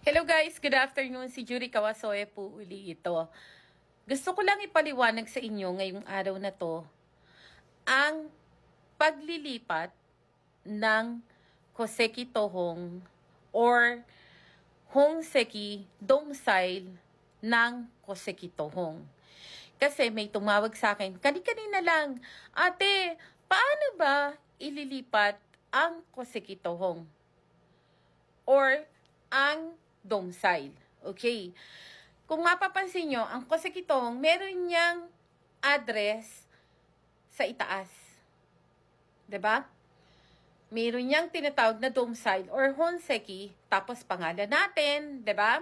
Hello guys, good afternoon. Si Judy Kawasoe po uli ito. Gusto ko lang ipaliwanag sa inyo ngayong araw na to ang paglilipat ng Koseki Tohong or Hongseki Domsail ng Koseki Tohong. Kasi may tumawag sa akin, kani-kanina lang, ate, paano ba ililipat ang Koseki Tohong? Or ang domicile. Okay? Kung mapapansin nyo, ang Kosekitong, meron niyang address sa itaas. ba? Diba? Meron niyang tinatawag na domicile or Honseki, tapos pangalan natin, ba? Diba?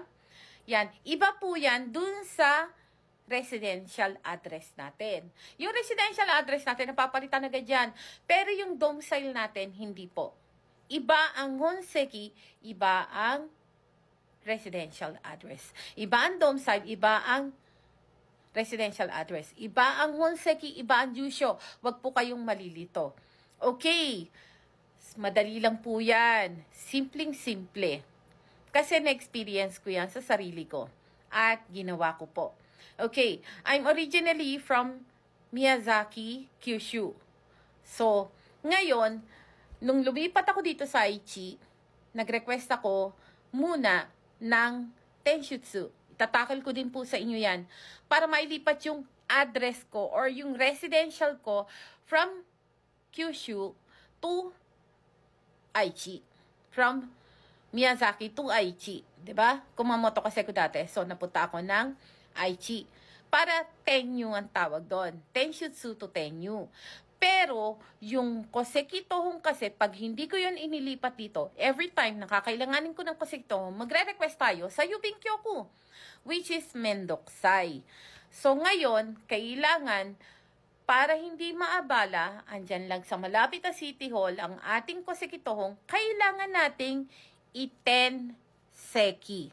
Yan. Iba po yan dun sa residential address natin. Yung residential address natin, napapalitan agad yan. Pero yung domicile natin, hindi po. Iba ang Honseki, iba ang residential address. Iba ang side, iba ang residential address. Iba ang Honseki, iba ang Jusho. Huwag po kayong malilito. Okay, madali lang po yan. Simpleng-simple. Kasi na-experience ko yan sa sarili ko. At ginawa ko po. Okay, I'm originally from Miyazaki, Kyushu. So, ngayon, nung lumipat ako dito sa Aichi, nag-request ako muna ng Tenshutsu. Tatakil ko din po sa inyo yan para mailipat yung address ko or yung residential ko from Kyushu to Aichi. From Miyazaki to Aichi. ba? Diba? Kumamoto kasi ko dati. So, napunta ako ng Aichi. Para Tenyu ang tawag doon. Tenshutsu to Tenyu. Pero, yung kosekitohong kasi, pag hindi ko yun inilipat dito, every time nakakailanganin ko ng kosekitohong, magre-request tayo sa Yubing Kyoku, which is Mendoksay. So, ngayon, kailangan, para hindi maabala, andyan lang sa malapit na City Hall, ang ating kosekitohong, kailangan nating iten seki.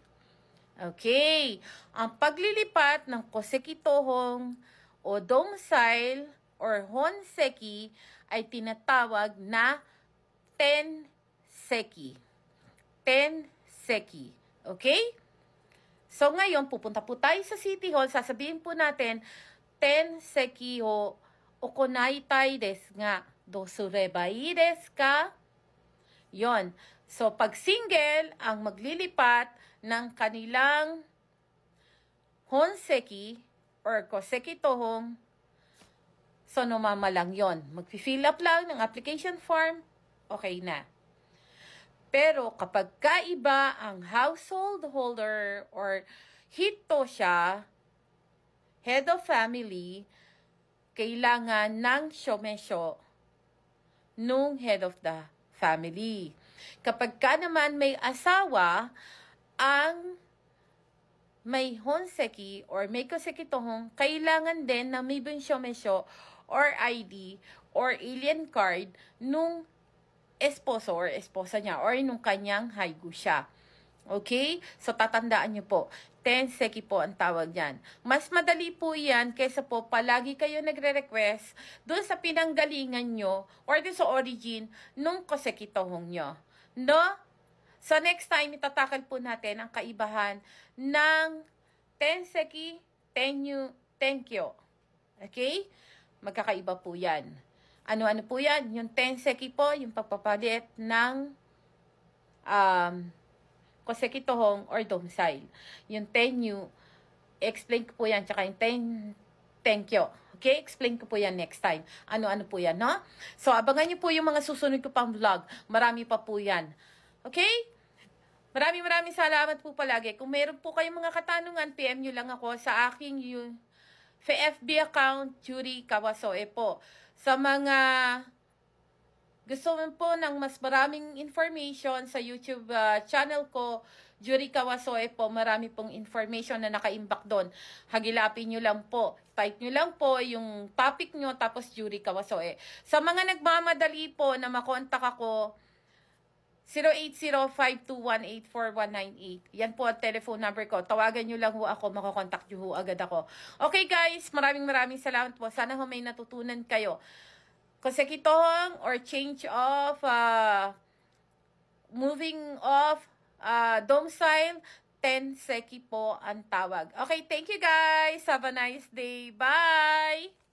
Okay, ang paglilipat ng kosekitohong o domicile or Honseki ay tinatawag na Tenseki. Tenseki. Okay? So ngayon, pupunta po tayo sa City Hall. Sasabihin po natin, Tenseki o okonai tai desu nga dosureba ii desu ka? Yon. So pag single, ang maglilipat ng kanilang Honseki or Koseki Tohong So, numama lang yon Mag-fill up lang ng application form, okay na. Pero kapag kaiba ang household holder or hito siya, head of family, kailangan ng syomesyo nung head of the family. Kapag ka naman may asawa, ang may honseki or may kosekitohong, kailangan din na may bunsyomesyo or ID or alien card nung esposo or esposa niya or nung kanyang haigu siya. Okay? So, tatandaan niyo po. Tenseki po ang tawag niyan. Mas madali po yan kaysa po palagi kayo nagre-request doon sa pinanggalingan nyo or doon sa origin nung kosekitohong nyo. No? So, next time, itatakal po natin ang kaibahan ng tenseki tenyu, tenkyo. Okay? Magkakaiba po yan. Ano-ano po yan? Yung tenseki po, yung pagpapalit ng um, koseki tohong or domicile. Yung tenyu, explain ko po yan. Tsaka yung ten, thank you. Okay? Explain ko po yan next time. Ano-ano po yan, no? So, abangan nyo po yung mga susunod ko pang vlog. Marami pa po yan. Okay? Marami-marami salamat po palagi. Kung meron po kayong mga katanungan, PM nyo lang ako sa aking sa FB account Yuri Kawasoe po. Sa mga gusto mo po ng mas maraming information sa YouTube uh, channel ko, Jury Kawasoe po, marami pong information na naka-imbak doon. Hagilapin nyo lang po. Type nyo lang po yung topic nyo, tapos Jury Kawasoe. Sa mga nagmamadali po na makontak ako, 080 Yan po ang telephone number ko. Tawagan nyo lang ho ako, makakontakt nyo ho agad ako. Okay guys, maraming maraming salamat po. Sana ho may natutunan kayo. Konsekitohong or change of, uh, moving of uh, domicile, tenseki po ang tawag. Okay, thank you guys. Have a nice day. Bye!